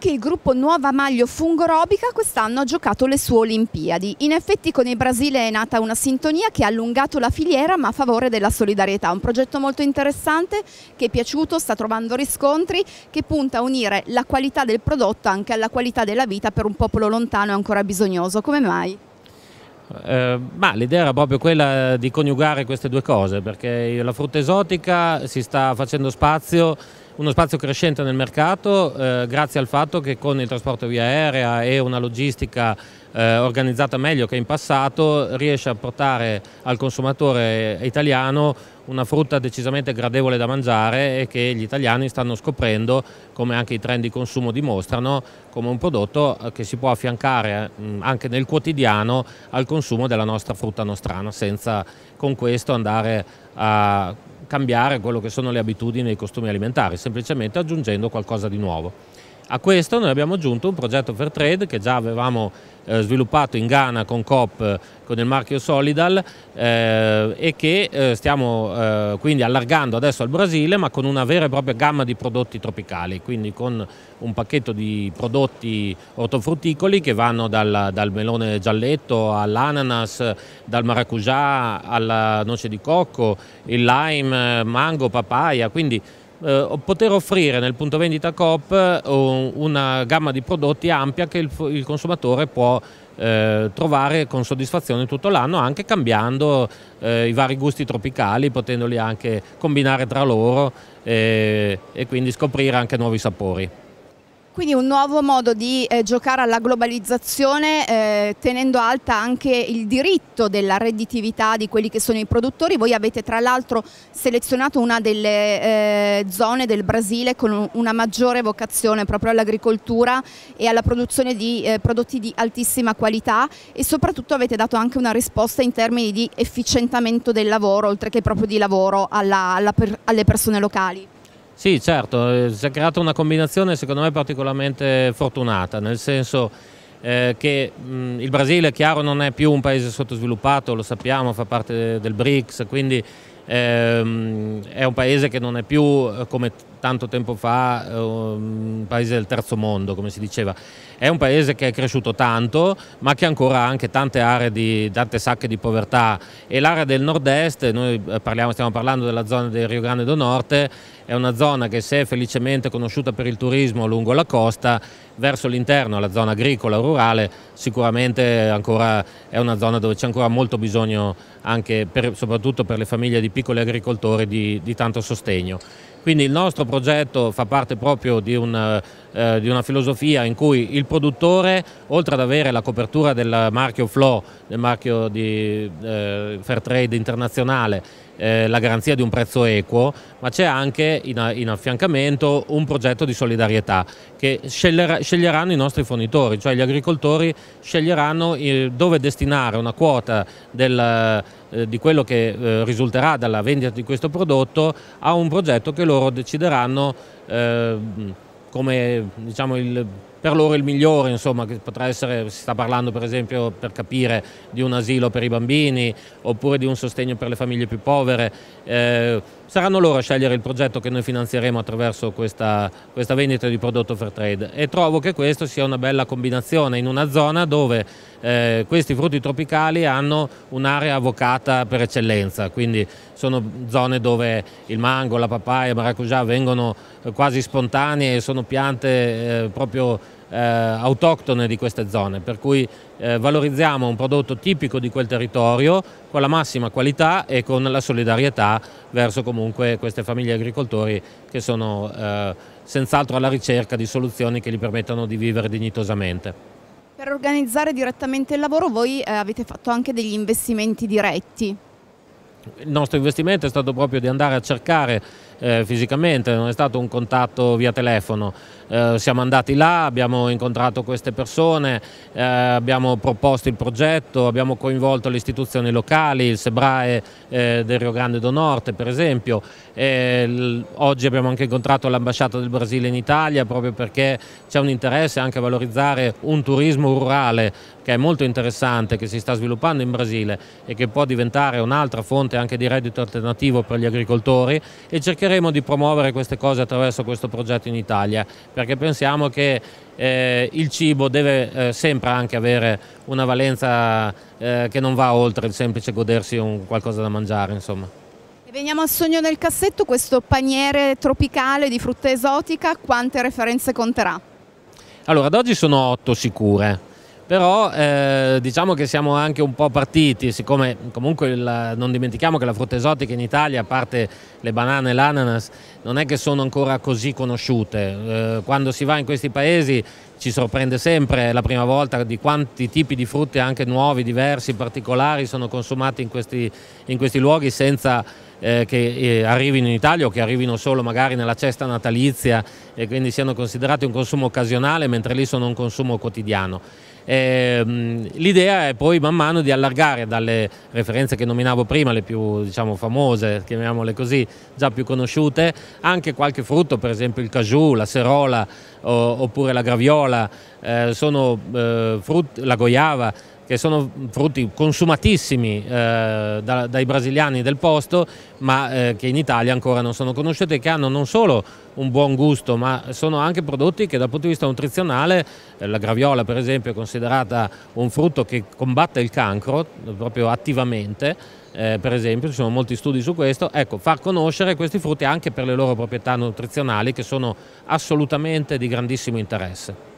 Anche il gruppo Nuova Maglio Fungorobica quest'anno ha giocato le sue Olimpiadi. In effetti con il Brasile è nata una sintonia che ha allungato la filiera ma a favore della solidarietà. Un progetto molto interessante che è piaciuto, sta trovando riscontri, che punta a unire la qualità del prodotto anche alla qualità della vita per un popolo lontano e ancora bisognoso. Come mai? Eh, ma l'idea era proprio quella di coniugare queste due cose perché la frutta esotica si sta facendo spazio uno spazio crescente nel mercato eh, grazie al fatto che con il trasporto via aerea e una logistica eh, organizzata meglio che in passato riesce a portare al consumatore italiano una frutta decisamente gradevole da mangiare e che gli italiani stanno scoprendo, come anche i trend di consumo dimostrano, come un prodotto eh, che si può affiancare mm, anche nel quotidiano al consumo della nostra frutta nostrana senza con questo andare a cambiare quello che sono le abitudini e i costumi alimentari, semplicemente aggiungendo qualcosa di nuovo. A questo noi abbiamo aggiunto un progetto Fair Trade che già avevamo eh, sviluppato in Ghana con COP eh, con il marchio Solidal eh, e che eh, stiamo eh, quindi allargando adesso al Brasile ma con una vera e propria gamma di prodotti tropicali, quindi con un pacchetto di prodotti ortofrutticoli che vanno dal, dal melone gialletto all'ananas, dal maracujà alla noce di cocco, il lime, mango, papaya, quindi eh, poter offrire nel punto vendita Coop eh, una gamma di prodotti ampia che il, il consumatore può eh, trovare con soddisfazione tutto l'anno anche cambiando eh, i vari gusti tropicali potendoli anche combinare tra loro eh, e quindi scoprire anche nuovi sapori. Quindi un nuovo modo di eh, giocare alla globalizzazione eh, tenendo alta anche il diritto della redditività di quelli che sono i produttori. Voi avete tra l'altro selezionato una delle eh, zone del Brasile con una maggiore vocazione proprio all'agricoltura e alla produzione di eh, prodotti di altissima qualità e soprattutto avete dato anche una risposta in termini di efficientamento del lavoro oltre che proprio di lavoro alla, alla per, alle persone locali. Sì, certo, eh, si è creata una combinazione secondo me particolarmente fortunata, nel senso eh, che mh, il Brasile, chiaro, non è più un paese sottosviluppato, lo sappiamo, fa parte del BRICS, quindi ehm, è un paese che non è più eh, come tanto tempo fa eh, un paese del terzo mondo, come si diceva. È un paese che è cresciuto tanto, ma che ancora ha anche tante aree di tante sacche di povertà e l'area del nord-est, noi eh, parliamo, stiamo parlando della zona del Rio Grande do Norte, è una zona che se è felicemente conosciuta per il turismo lungo la costa, verso l'interno, la zona agricola, rurale, sicuramente ancora è una zona dove c'è ancora molto bisogno, anche per, soprattutto per le famiglie di piccoli agricoltori, di, di tanto sostegno. Quindi il nostro progetto fa parte proprio di un eh, eh, di una filosofia in cui il produttore, oltre ad avere la copertura del marchio Flow, del marchio di eh, fair internazionale, eh, la garanzia di un prezzo equo, ma c'è anche in, in affiancamento un progetto di solidarietà che sceglierà, sceglieranno i nostri fornitori, cioè gli agricoltori sceglieranno il, dove destinare una quota del eh, di quello che eh, risulterà dalla vendita di questo prodotto a un progetto che loro decideranno eh, come diciamo, il, per loro il migliore, insomma, che potrà essere, si sta parlando per esempio per capire di un asilo per i bambini oppure di un sostegno per le famiglie più povere. Eh, saranno loro a scegliere il progetto che noi finanzieremo attraverso questa, questa vendita di prodotto fair trade e trovo che questa sia una bella combinazione in una zona dove eh, questi frutti tropicali hanno un'area avvocata per eccellenza, quindi sono zone dove il mango, la papaya, il maracujà vengono eh, quasi spontanee, e sono piante eh, proprio eh, autoctone di queste zone, per cui eh, valorizziamo un prodotto tipico di quel territorio con la massima qualità e con la solidarietà verso comunque queste famiglie agricoltori che sono eh, senz'altro alla ricerca di soluzioni che gli permettano di vivere dignitosamente. Per organizzare direttamente il lavoro voi eh, avete fatto anche degli investimenti diretti? Il nostro investimento è stato proprio di andare a cercare eh, fisicamente, non è stato un contatto via telefono. Eh, siamo andati là, abbiamo incontrato queste persone, eh, abbiamo proposto il progetto, abbiamo coinvolto le istituzioni locali, il Sebrae eh, del Rio Grande do Norte per esempio. oggi abbiamo anche incontrato l'ambasciata del Brasile in Italia proprio perché c'è un interesse anche a valorizzare un turismo rurale che è molto interessante, che si sta sviluppando in Brasile e che può diventare un'altra fonte anche di reddito alternativo per gli agricoltori e cercheremo cercheremo di promuovere queste cose attraverso questo progetto in Italia perché pensiamo che eh, il cibo deve eh, sempre anche avere una valenza eh, che non va oltre il semplice godersi un, qualcosa da mangiare insomma. E veniamo al Sogno nel Cassetto, questo paniere tropicale di frutta esotica, quante referenze conterà? Allora, ad oggi sono otto sicure, però eh, diciamo che siamo anche un po' partiti, siccome comunque il, non dimentichiamo che la frutta esotica in Italia, a parte le banane e l'ananas, non è che sono ancora così conosciute. Eh, quando si va in questi paesi ci sorprende sempre la prima volta di quanti tipi di frutti anche nuovi, diversi, particolari sono consumati in questi, in questi luoghi senza eh, che eh, arrivino in Italia o che arrivino solo magari nella cesta natalizia e quindi siano considerati un consumo occasionale, mentre lì sono un consumo quotidiano. Ehm, l'idea è poi man mano di allargare dalle referenze che nominavo prima, le più diciamo, famose, chiamiamole così, già più conosciute, anche qualche frutto, per esempio il cajou, la serola oppure la graviola, eh, sono, eh, frut- la goiava, che sono frutti consumatissimi eh, da, dai brasiliani del posto, ma eh, che in Italia ancora non sono conosciuti e che hanno non solo un buon gusto, ma sono anche prodotti che dal punto di vista nutrizionale, eh, la graviola per esempio è considerata un frutto che combatte il cancro eh, proprio attivamente, eh, per esempio, ci sono molti studi su questo, ecco, far conoscere questi frutti anche per le loro proprietà nutrizionali che sono assolutamente di grandissimo interesse.